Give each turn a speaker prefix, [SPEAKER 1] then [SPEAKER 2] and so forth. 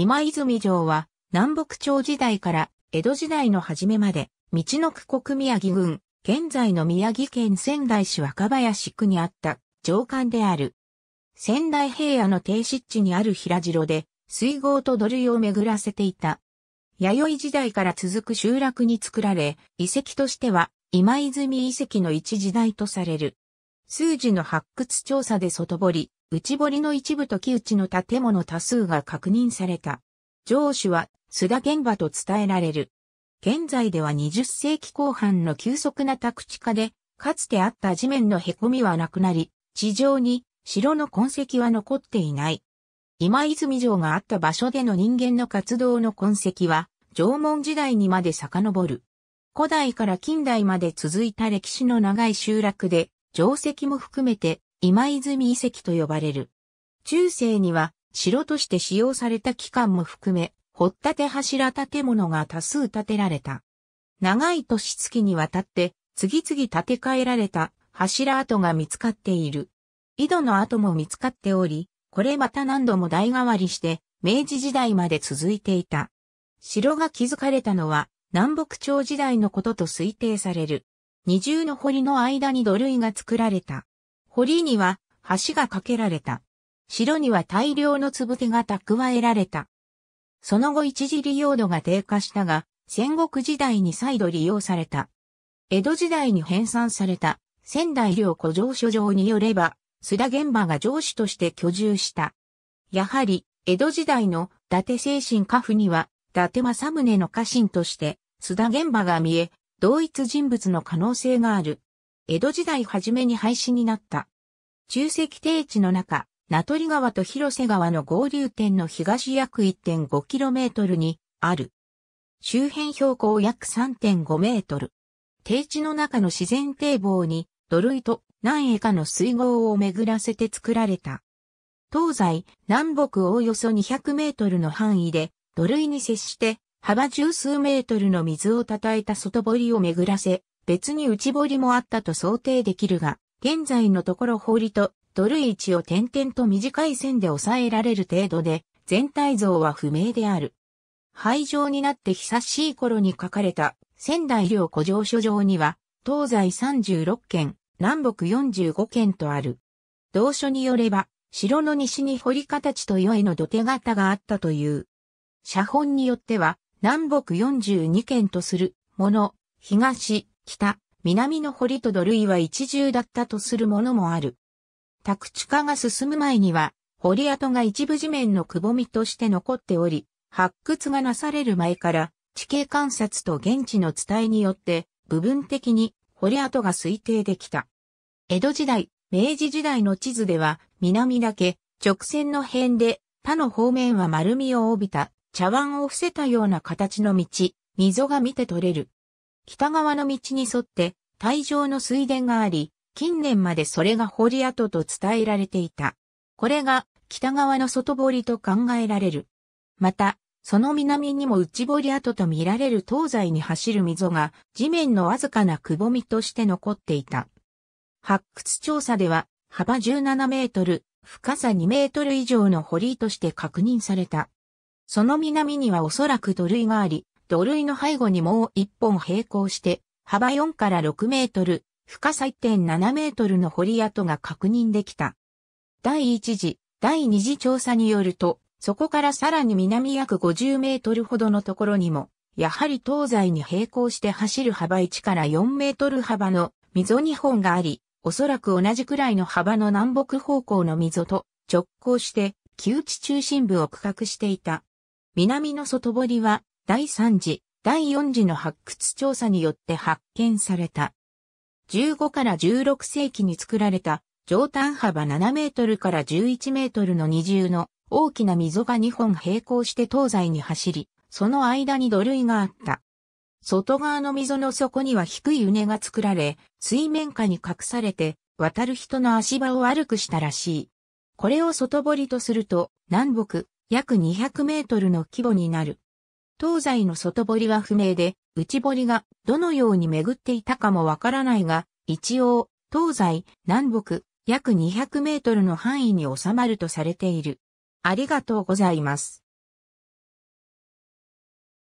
[SPEAKER 1] 今泉城は南北朝時代から江戸時代の初めまで、道の区国宮城郡、現在の宮城県仙台市若林区にあった城官である。仙台平野の低湿地にある平城で、水郷と土塁を巡らせていた。弥生時代から続く集落に作られ、遺跡としては今泉遺跡の一時代とされる。数字の発掘調査で外堀、内堀の一部と木内の建物多数が確認された。城主は須田玄馬と伝えられる。現在では20世紀後半の急速な宅地化で、かつてあった地面の凹みはなくなり、地上に城の痕跡は残っていない。今泉城があった場所での人間の活動の痕跡は、縄文時代にまで遡る。古代から近代まで続いた歴史の長い集落で、城跡も含めて今泉遺跡と呼ばれる。中世には城として使用された機関も含め、掘っ立て柱建物が多数建てられた。長い年月にわたって次々建て替えられた柱跡が見つかっている。井戸の跡も見つかっており、これまた何度も代替わりして明治時代まで続いていた。城が築かれたのは南北朝時代のことと推定される。二重の堀の間に土塁が作られた。堀には橋が架けられた。城には大量のつぶてが蓄えられた。その後一時利用度が低下したが、戦国時代に再度利用された。江戸時代に編纂された仙台領古城書状によれば、須田玄馬が城主として居住した。やはり、江戸時代の伊達精神家父には、伊達政宗の家臣として、須田玄馬が見え、同一人物の可能性がある。江戸時代初めに廃止になった。中石低地の中、名取川と広瀬川の合流点の東約 1.5km にある。周辺標高約3.5メートル。低地の中の自然堤防に土塁と何へかの水郷を巡らせて作られた。東西、南北おおよそ200メートルの範囲で土塁に接して幅十数メートルの水をたたえた外堀を巡らせ、別に内堀もあったと想定できるが、現在のところ堀と土塁位置を点々と短い線で抑えられる程度で、全体像は不明である。廃城になって久しい頃に書かれた仙台領古城書状には、東西36県、南北45県とある。同書によれば、城の西に堀形と与えの土手型があったという。写本によっては、南北42県とするもの、東、北、南の堀と土塁は一重だったとするものもある。宅地化が進む前には、堀跡が一部地面のくぼみとして残っており、発掘がなされる前から地形観察と現地の伝えによって部分的に堀跡が推定できた。江戸時代、明治時代の地図では南だけ直線の辺で他の方面は丸みを帯びた茶碗を伏せたような形の道、溝が見て取れる。北側の道に沿って大上の水田があり、近年までそれが堀跡と伝えられていた。これが北側の外堀と考えられる。また、その南にも内堀跡と見られる東西に走る溝が地面のわずかなくぼみとして残っていた。発掘調査では幅17メートル、深さ2メートル以上の堀として確認された。その南にはおそらく土塁があり、土塁の背後にもう一本並行して、幅4から6メートル、深さ1.7メートルの堀跡が確認できた。第1次、第2次調査によると、そこからさらに南約50メートルほどのところにも、やはり東西に並行して走る幅1から4メートル幅の溝2本があり、おそらく同じくらいの幅の南北方向の溝と直行して、旧地中心部を区画していた。南の外堀は第3次、第4次の発掘調査によって発見された。15から16世紀に作られた上端幅7メートルから11メートルの二重の大きな溝が2本並行して東西に走り、その間に土塁があった。外側の溝の底には低い畝が作られ、水面下に隠されて渡る人の足場を悪くしたらしい。これを外堀とすると南北約200メートルの規模になる。東西の外堀は不明で、内堀がどのように巡っていたかもわからないが、一応、東西、南北、約200メートルの範囲に収まるとされている。ありがとうございます。